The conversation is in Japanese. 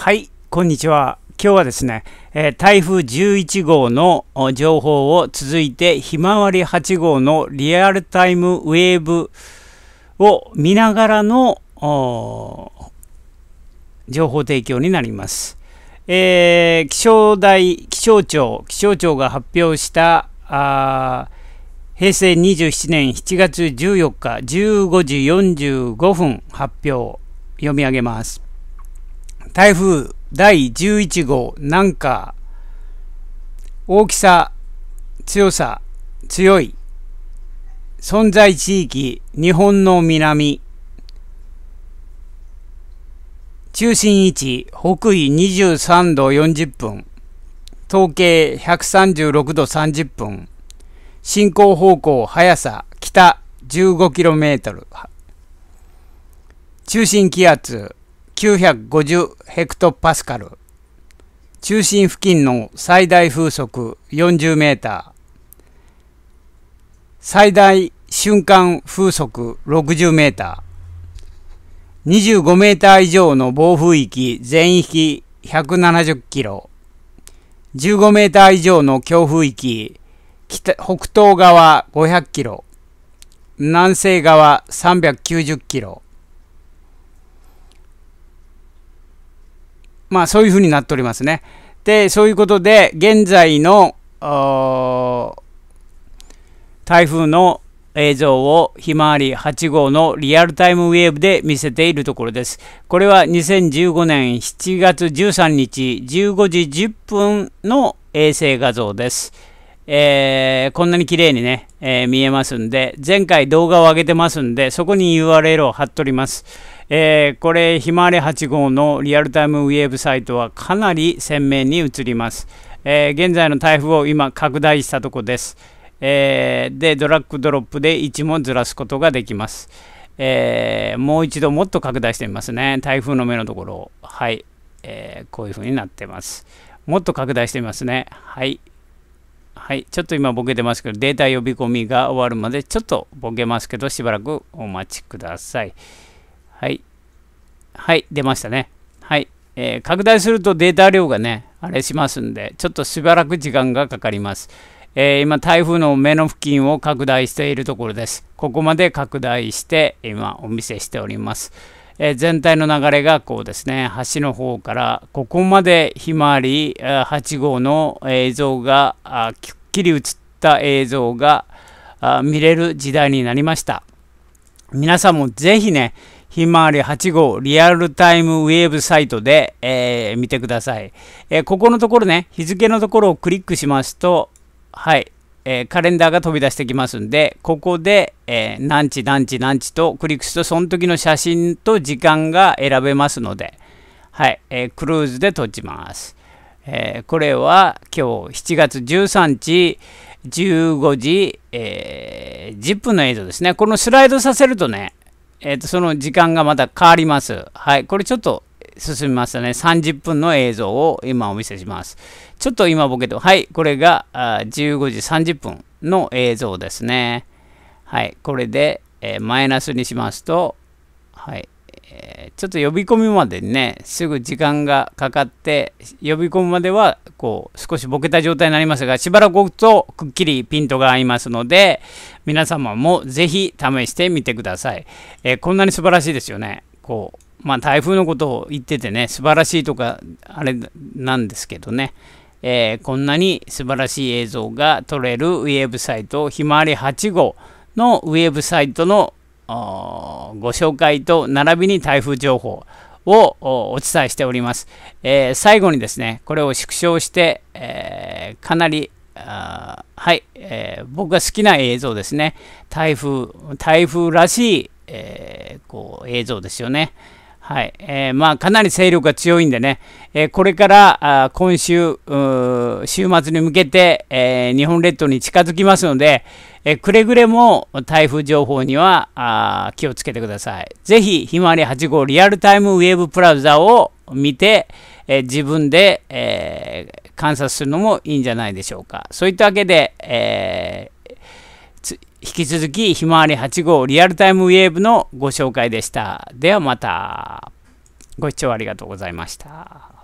はい、こんにちは。今日はですね、えー、台風11号の情報を続いて、ひまわり8号のリアルタイムウェーブを見ながらの情報提供になります。えー、気象台、気象庁、気象庁が発表したあ平成27年7月14日15時45分発表読み上げます。台風第11号南下大きさ強さ強い存在地域日本の南中心位置北緯23度40分統計136度30分進行方向速さ北 15km 中心気圧950ヘクトパスカル中心付近の最大風速40メーター最大瞬間風速60メーター25メーター以上の暴風域全域170キロ15メーター以上の強風域北北東側500キロ南西側390キロまあそういうふうになっておりますね。で、そういうことで、現在の台風の映像をひまわり8号のリアルタイムウェーブで見せているところです。これは2015年7月13日15時10分の衛星画像です。えー、こんなに綺麗にね、えー、見えますんで、前回動画を上げてますんで、そこに URL を貼っております。えー、これひまわり8号のリアルタイムウェーブサイトはかなり鮮明に映ります、えー、現在の台風を今拡大したとこです、えー、でドラッグドロップで位置もずらすことができます、えもう一度もっと拡大してみますね台風の目のところをはい、えこういう風になってますもっと拡大してみますねはいはい、ちょっと今ボケてますけど、データ呼び込みが終わるまでちょっとボケますけど、しばらくお待ちください。はい。はい、出ましたね。はい。えー、拡大するとデータ量がね、あれしますんで、ちょっとしばらく時間がかかります。えー、今、台風の目の付近を拡大しているところです。ここまで拡大して、今、お見せしております。えー、全体の流れがこうですね、橋の方から、ここまでひまわり8号の映像が、きっきり映った映像が見れる時代になりました。皆さんもぜひね、ひまわり8号リアルタイムウェーブサイトで、えー、見てください、えー、ここのところね、日付のところをクリックしますと、はい、えー、カレンダーが飛び出してきますんで、ここで、えー、何時何時何時とクリックすると、その時の写真と時間が選べますので、はい、えー、クルーズで閉じます。えこれは今日7月13日、15時、えー、10分の映像ですね。このスライドさせるとね、えー、と、その時間がまた変わります。はい。これちょっと進みましたね。30分の映像を今お見せします。ちょっと今ボケて、はい。これがあ15時30分の映像ですね。はい。これで、えー、マイナスにしますと、はい。えー、ちょっと呼び込みまでにね、すぐ時間がかかって、呼び込むまではこう、少しボケた状態になりますが、しばらく置くとくっきりピントが合いますので、皆様もぜひ試してみてください。えー、こんなに素晴らしいですよね。こう、まあ台風のことを言っててね、素晴らしいとか、あれなんですけどね。えー、こんなに素晴らしい映像が撮れるウェブサイト、ひまわり8号のウェブサイトのご紹介と並びに台風情報、をお伝えしております。えー、最後にですね、これを縮小して、えー、かなりあはい、えー、僕が好きな映像ですね。台風、台風らしい、えこう映像ですよね。はいえーまあ、かなり勢力が強いんでね、えー、これからあ今週、週末に向けて、えー、日本列島に近づきますので、えー、くれぐれも台風情報にはあ気をつけてください。ぜひ、ひまわり8号リアルタイムウェーブプラウザを見て、えー、自分で、えー、観察するのもいいんじゃないでしょうか。そういったわけで、えー引き続きひまわり8号リアルタイムウェーブのご紹介でした。ではまた。ご視聴ありがとうございました。